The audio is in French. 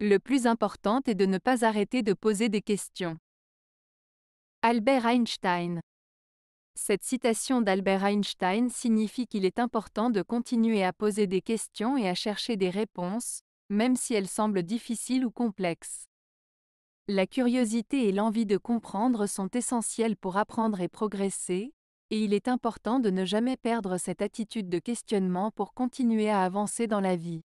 Le plus important est de ne pas arrêter de poser des questions. Albert Einstein Cette citation d'Albert Einstein signifie qu'il est important de continuer à poser des questions et à chercher des réponses, même si elles semblent difficiles ou complexes. La curiosité et l'envie de comprendre sont essentielles pour apprendre et progresser, et il est important de ne jamais perdre cette attitude de questionnement pour continuer à avancer dans la vie.